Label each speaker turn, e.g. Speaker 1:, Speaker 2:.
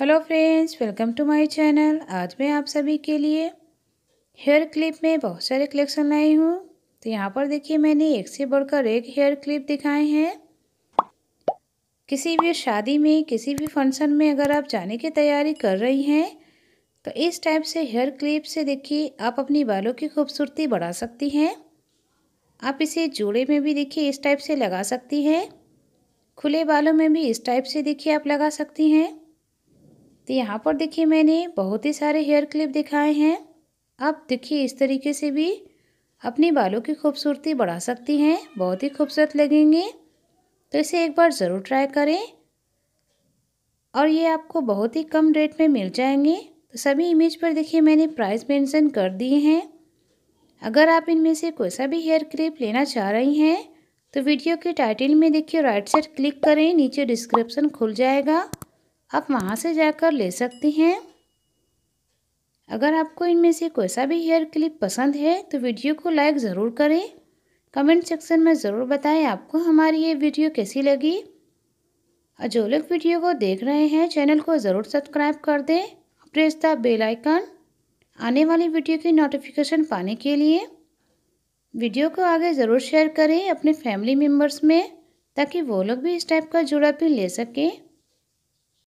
Speaker 1: hello friends welcome to my channel आज मैं आप सभी के लिए हेयर क्लिप में बहुत सारे कलेक्शन लाई हूँ तो यहाँ पर देखिए मैंने एक से बढ़कर एक हेयर क्लिप दिखाए हैं किसी भी शादी में किसी भी फंक्शन में अगर आप जाने की तैयारी कर रही हैं तो इस टाइप से हेयर क्लिप से देखिए आप अपनी बालों की खूबसूरती बढ़ा सकती हैं आप इसे जोड़े में भी देखिए इस टाइप से लगा सकती हैं खुले बालों में भी इस टाइप से देखिए आप लगा सकती हैं तो यहाँ पर देखिए मैंने बहुत ही सारे हेयर क्लिप दिखाए हैं आप देखिए इस तरीके से भी अपने बालों की खूबसूरती बढ़ा सकती हैं बहुत ही खूबसूरत लगेंगे तो इसे एक बार ज़रूर ट्राई करें और ये आपको बहुत ही कम रेट में मिल जाएंगे तो सभी इमेज पर देखिए मैंने प्राइस मेंशन कर दिए हैं अगर आप इनमें से कोई सा भी हेयर क्लिप लेना चाह रही हैं तो वीडियो के टाइटल में देखिए राइट साइड क्लिक करें नीचे डिस्क्रिप्शन खुल जाएगा आप वहाँ से जाकर ले सकते हैं अगर आपको इनमें से कोई सा भी हेयर क्लिप पसंद है तो वीडियो को लाइक ज़रूर करें कमेंट सेक्शन में ज़रूर बताएं आपको हमारी ये वीडियो कैसी लगी और जो लोग वीडियो को देख रहे हैं चैनल को ज़रूर सब्सक्राइब कर दें प्रेस द बेल आइकन आने वाली वीडियो की नोटिफिकेशन पाने के लिए वीडियो को आगे ज़रूर शेयर करें अपने फैमिली मेम्बर्स में ताकि वो लोग भी इस टाइप का जुड़ा भी ले सकें